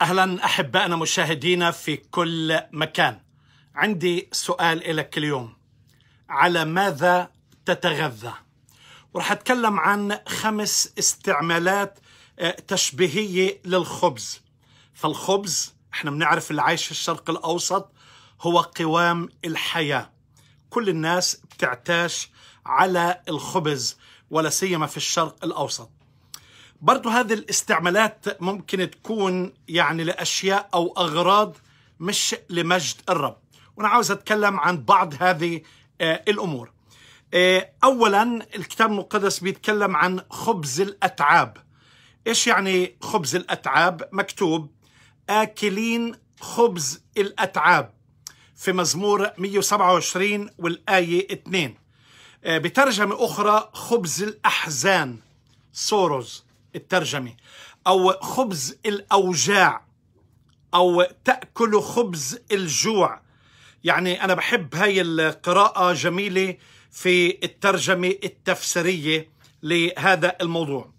اهلا احبائنا مشاهدينا في كل مكان عندي سؤال لك اليوم على ماذا تتغذى ورح اتكلم عن خمس استعمالات آه، تشبيهيه للخبز فالخبز احنا بنعرف العيش في الشرق الاوسط هو قوام الحياه كل الناس بتعتاش على الخبز ولا سيما في الشرق الاوسط برضو هذه الاستعمالات ممكن تكون يعني لأشياء أو أغراض مش لمجد الرب وأنا عاوز أتكلم عن بعض هذه آه، الأمور آه، أولا الكتاب المقدس بيتكلم عن خبز الأتعاب إيش يعني خبز الأتعاب مكتوب آكلين خبز الأتعاب في مزمور 127 والآية 2 آه، بترجمة أخرى خبز الأحزان سوروز الترجمة أو خبز الأوجاع أو تأكل خبز الجوع يعني أنا بحب هاي القراءة جميلة في الترجمة التفسيرية لهذا الموضوع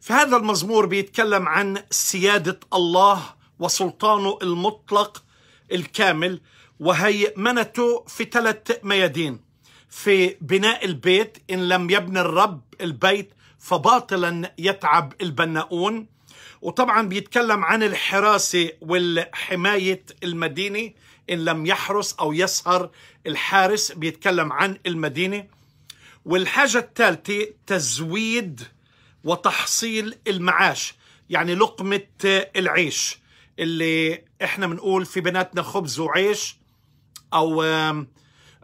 في هذا المزمور بيتكلم عن سيادة الله وسلطانه المطلق الكامل وهيمنته في ثلاث ميادين في بناء البيت إن لم يبن الرب البيت فباطلا يتعب البناؤون وطبعا بيتكلم عن الحراسة والحماية المدينة إن لم يحرس أو يسهر الحارس بيتكلم عن المدينة والحاجة الثالثة تزويد وتحصيل المعاش يعني لقمة العيش اللي احنا بنقول في بناتنا خبز وعيش أو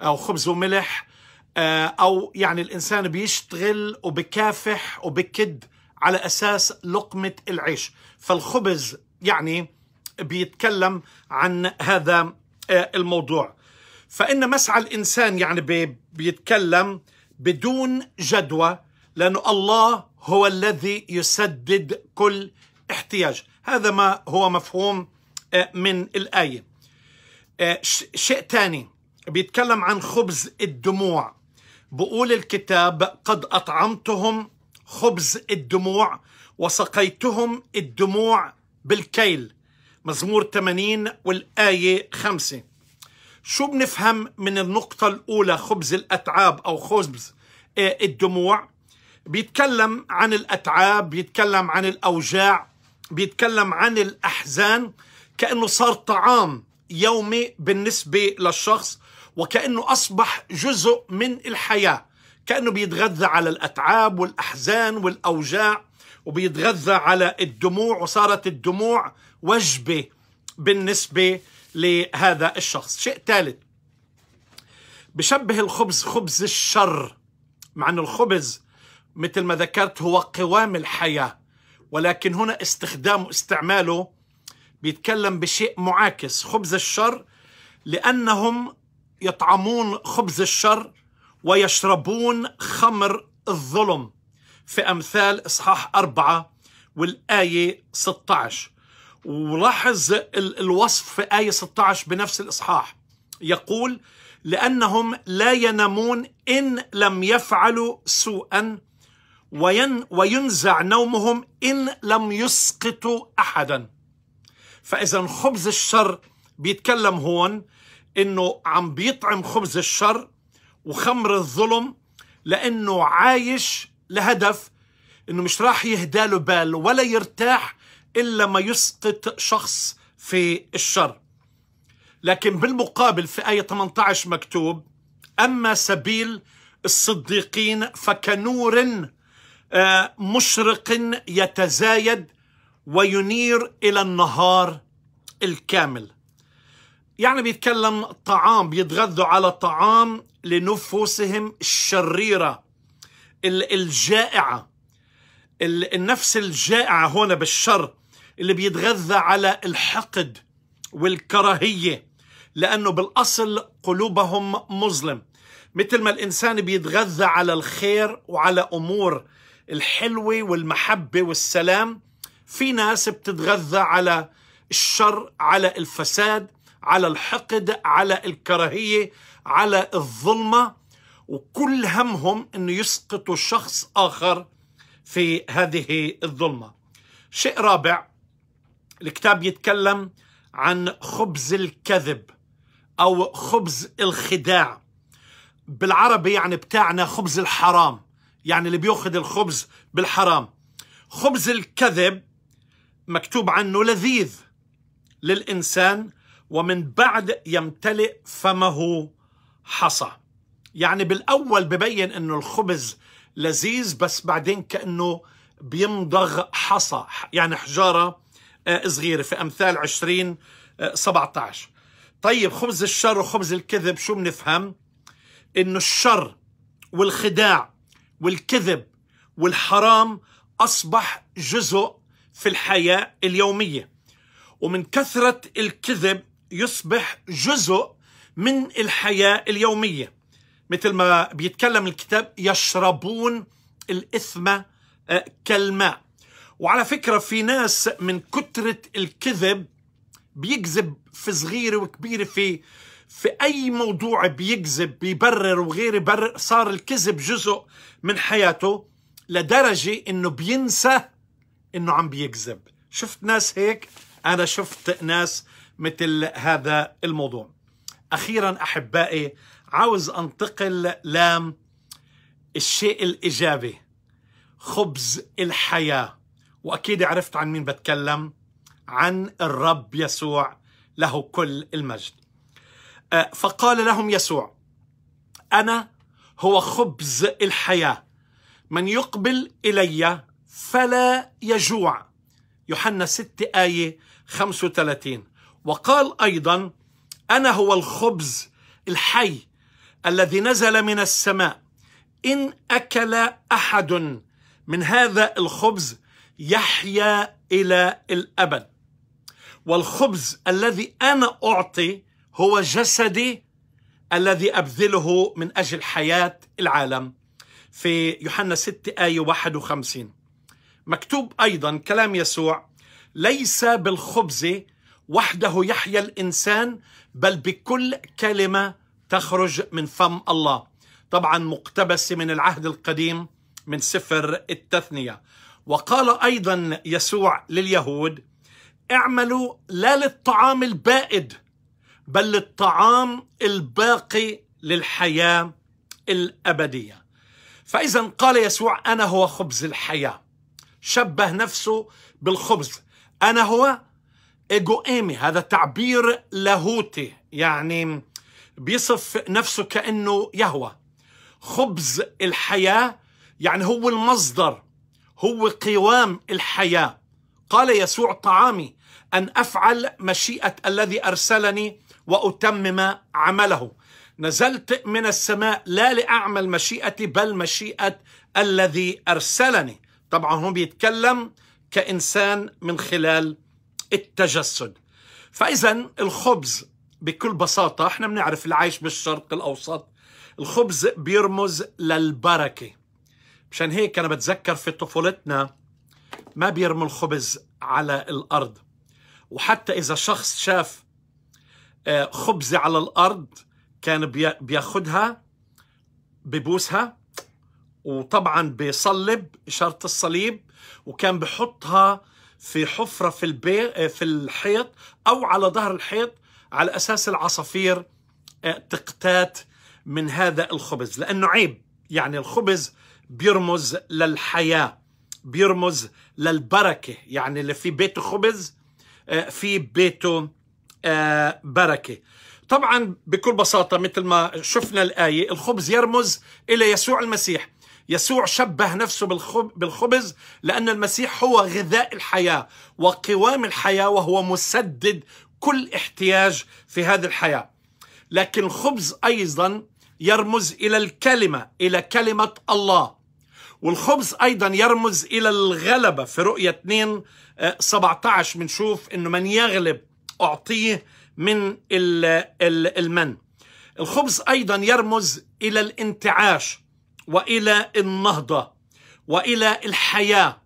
أو خبز وملح آه، أو يعني الإنسان بيشتغل وبكافح وبكد على أساس لقمة العيش فالخبز يعني بيتكلم عن هذا آه، الموضوع فإن مسعى الإنسان يعني بيتكلم بدون جدوى لأن الله هو الذي يسدد كل احتياج هذا ما هو مفهوم آه، من الآية شيء ثاني بيتكلم عن خبز الدموع بقول الكتاب قد أطعمتهم خبز الدموع وسقيتهم الدموع بالكيل مزمور 80 والآية 5 شو بنفهم من النقطة الأولى خبز الأتعاب أو خبز آه، الدموع بيتكلم عن الأتعاب بيتكلم عن الأوجاع بيتكلم عن الأحزان كأنه صار طعام يومي بالنسبة للشخص وكأنه أصبح جزء من الحياة كأنه بيتغذى على الأتعاب والأحزان والأوجاع وبيتغذى على الدموع وصارت الدموع وجبة بالنسبة لهذا الشخص شيء ثالث بشبه الخبز خبز الشر مع أن الخبز مثل ما ذكرت هو قوام الحياة ولكن هنا استخدامه استعماله بيتكلم بشيء معاكس خبز الشر لأنهم يطعمون خبز الشر ويشربون خمر الظلم في أمثال إصحاح أربعة والآية 16 ولاحظ الوصف في آية 16 بنفس الإصحاح يقول لأنهم لا ينامون إن لم يفعلوا سوءا وين وينزع نومهم إن لم يسقطوا أحدا فإذا خبز الشر بيتكلم هون انه عم بيطعم خبز الشر وخمر الظلم لانه عايش لهدف انه مش راح يهداله بال ولا يرتاح الا ما يسقط شخص في الشر لكن بالمقابل في آية 18 مكتوب أما سبيل الصديقين فكنور آه، مشرق يتزايد وينير إلى النهار الكامل يعني بيتكلم طعام بيتغذوا على طعام لنفوسهم الشريرة الجائعة النفس الجائعة هنا بالشر اللي بيتغذى على الحقد والكراهية لأنه بالأصل قلوبهم مظلم مثل ما الإنسان بيتغذى على الخير وعلى أمور الحلوة والمحبة والسلام في ناس بتتغذى على الشر على الفساد على الحقد على الكراهية على الظلمة وكل همهم أنه يسقطوا شخص آخر في هذه الظلمة شيء رابع الكتاب يتكلم عن خبز الكذب أو خبز الخداع بالعربي يعني بتاعنا خبز الحرام يعني اللي بيأخذ الخبز بالحرام خبز الكذب مكتوب عنه لذيذ للإنسان ومن بعد يمتلئ فمه حصى يعني بالأول ببين أنه الخبز لذيذ بس بعدين كأنه بيمضغ حصى يعني حجارة آه، صغيرة في أمثال 20 17 آه، طيب خبز الشر وخبز الكذب شو بنفهم انه الشر والخداع والكذب والحرام اصبح جزء في الحياه اليوميه ومن كثره الكذب يصبح جزء من الحياة اليومية مثل ما بيتكلم الكتاب يشربون الإثم آه، كالماء وعلى فكرة في ناس من كترة الكذب بيكذب في صغيرة وكبيرة في في أي موضوع بيكذب بيبرر وغير يبرر صار الكذب جزء من حياته لدرجة إنه بينسى إنه عم بيكذب شفت ناس هيك أنا شفت ناس مثل هذا الموضوع أخيرا أحبائي عاوز أنتقل لام الشيء الإيجابي خبز الحياة وأكيد عرفت عن مين بتكلم عن الرب يسوع له كل المجد أه، فقال لهم يسوع أنا هو خبز الحياة من يقبل إلي فلا يجوع يوحنا 6 آية 35 وقال ايضا انا هو الخبز الحي الذي نزل من السماء ان اكل احد من هذا الخبز يحيا الى الابد والخبز الذي انا اعطي هو جسدي الذي ابذله من اجل حياه العالم في يوحنا 6 ايه 51 مكتوب ايضا كلام يسوع ليس بالخبز وحده يحيا الانسان بل بكل كلمه تخرج من فم الله طبعا مقتبسه من العهد القديم من سفر التثنيه وقال ايضا يسوع لليهود اعملوا لا للطعام البائد بل للطعام الباقي للحياه الابديه فاذا قال يسوع انا هو خبز الحياه شبه نفسه بالخبز انا هو ايجو ايمي هذا تعبير لاهوتي يعني بيصف نفسه كانه يهوى خبز الحياه يعني هو المصدر هو قوام الحياه قال يسوع طعامي ان افعل مشيئه الذي ارسلني واتمم عمله نزلت من السماء لا لاعمل مشيئتي بل مشيئه الذي ارسلني طبعا هو بيتكلم كانسان من خلال التجسد فإذا الخبز بكل بساطة احنا بنعرف العيش بالشرق الأوسط الخبز بيرمز للبركة مشان هيك أنا بتذكر في طفولتنا ما بيرموا الخبز على الأرض وحتى إذا شخص شاف آه، خبزة على الأرض كان بياخدها ببوسها وطبعا بيصلب إشارة الصليب وكان بحطها في حفرة في البي آه، في الحيط أو على ظهر الحيط على أساس العصافير آه، تقتات من هذا الخبز لأنه عيب يعني الخبز بيرمز للحياة بيرمز للبركة يعني اللي في بيته خبز آه، في بيته بركة طبعا بكل بساطة مثل ما شفنا الآية الخبز يرمز إلى يسوع المسيح يسوع شبه نفسه بالخبز لأن المسيح هو غذاء الحياة وقوام الحياة وهو مسدد كل احتياج في هذه الحياة لكن الخبز أيضا يرمز إلى الكلمة إلى كلمة الله والخبز أيضا يرمز إلى الغلبة في رؤية 2 17 آه، بنشوف أنه من يغلب أعطيه من المن الخبز أيضا يرمز إلى الانتعاش والى النهضه والى الحياه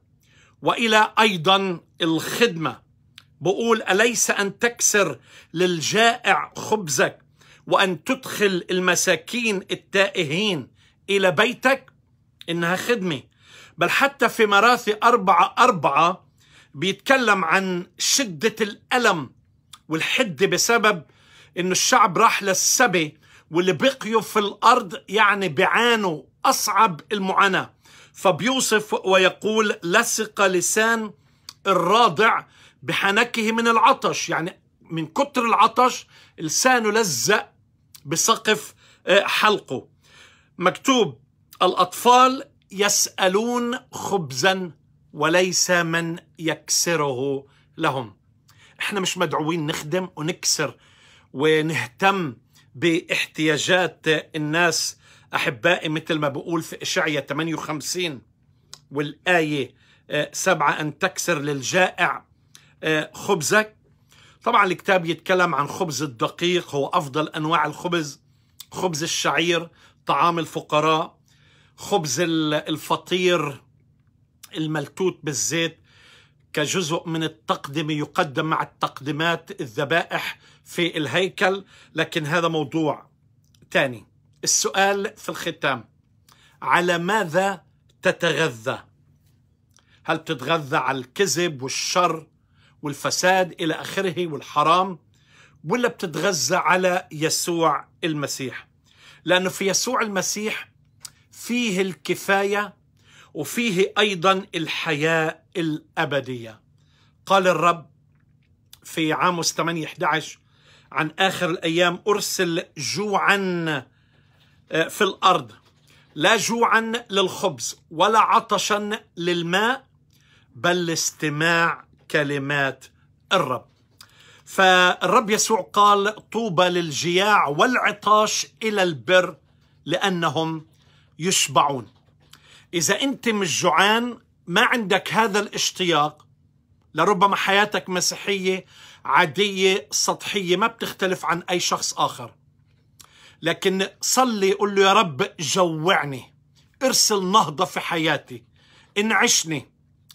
والى ايضا الخدمه بقول اليس ان تكسر للجائع خبزك وان تدخل المساكين التائهين الى بيتك انها خدمه بل حتى في مراثي أربعة أربعة بيتكلم عن شدة الألم والحدة بسبب انه الشعب راح للسبي واللي بقيوا في الأرض يعني بيعانوا أصعب المعاناة فبيوصف ويقول لصق لسان الراضع بحنكه من العطش يعني من كتر العطش لسانه لزق بسقف آه، حلقه مكتوب الأطفال يسألون خبزا وليس من يكسره لهم احنا مش مدعوين نخدم ونكسر ونهتم باحتياجات الناس أحبائي مثل ما بقول في إشعية 58 والآية آه، سبعة أن تكسر للجائع آه، خبزك طبعا الكتاب يتكلم عن خبز الدقيق هو أفضل أنواع الخبز خبز الشعير طعام الفقراء خبز الفطير الملتوت بالزيت كجزء من التقدمة يقدم مع التقدمات الذبائح في الهيكل لكن هذا موضوع تاني السؤال في الختام على ماذا تتغذى هل بتتغذى على الكذب والشر والفساد إلى آخره والحرام ولا بتتغذى على يسوع المسيح لأنه في يسوع المسيح فيه الكفاية وفيه أيضا الحياة الأبدية قال الرب في عاموس 8 11 عن آخر الأيام أرسل جوعا آه، في الارض لا جوعا للخبز ولا عطشا للماء بل لاستماع كلمات الرب فالرب يسوع قال طوبى للجياع والعطاش الى البر لانهم يشبعون اذا انت مش جوعان ما عندك هذا الاشتياق لربما حياتك مسيحيه عاديه سطحيه ما بتختلف عن اي شخص اخر لكن صلي قول له يا رب جوعني ارسل نهضة في حياتي انعشني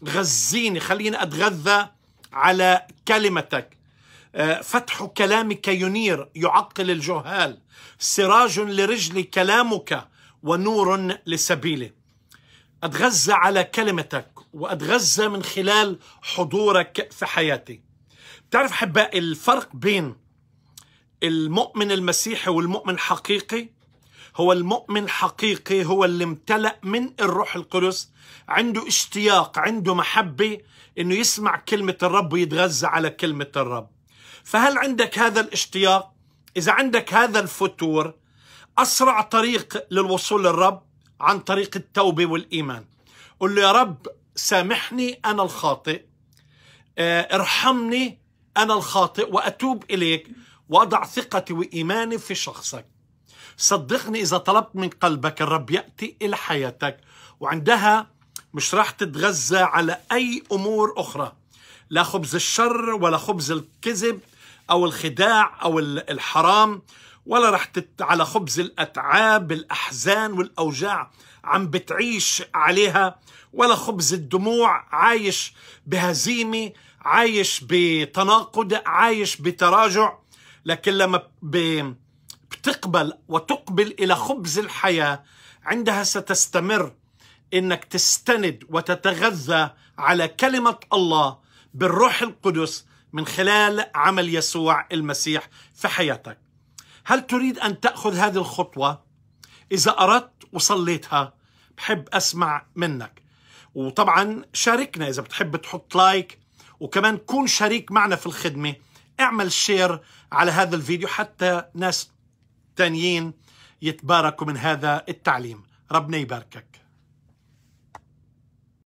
غزيني خليني أتغذى على كلمتك آه، فتح كلامك ينير يعقل الجهال سراج لرجلي كلامك ونور لسبيلي أتغذى على كلمتك وأتغذى من خلال حضورك في حياتي بتعرف حباء الفرق بين المؤمن المسيحي والمؤمن الحقيقي هو المؤمن الحقيقي هو اللي امتلأ من الروح القدس عنده اشتياق عنده محبة انه يسمع كلمة الرب ويتغذى على كلمة الرب فهل عندك هذا الاشتياق إذا عندك هذا الفتور أسرع طريق للوصول للرب عن طريق التوبة والإيمان قل له يا رب سامحني أنا الخاطئ آه، ارحمني أنا الخاطئ وأتوب إليك واضع ثقتي وإيماني في شخصك صدقني إذا طلبت من قلبك الرب يأتي إلى حياتك وعندها مش راح تتغذى على أي أمور أخرى لا خبز الشر ولا خبز الكذب أو الخداع أو الحرام ولا راح تت على خبز الأتعاب الأحزان والأوجاع عم بتعيش عليها ولا خبز الدموع عايش بهزيمة عايش بتناقض عايش بتراجع لكن لما بتقبل وتقبل إلى خبز الحياة عندها ستستمر إنك تستند وتتغذى على كلمة الله بالروح القدس من خلال عمل يسوع المسيح في حياتك هل تريد أن تأخذ هذه الخطوة؟ إذا أردت وصليتها بحب أسمع منك وطبعا شاركنا إذا بتحب تحط لايك وكمان كون شريك معنا في الخدمه اعمل شير على هذا الفيديو حتى ناس تانيين يتباركوا من هذا التعليم ربنا يباركك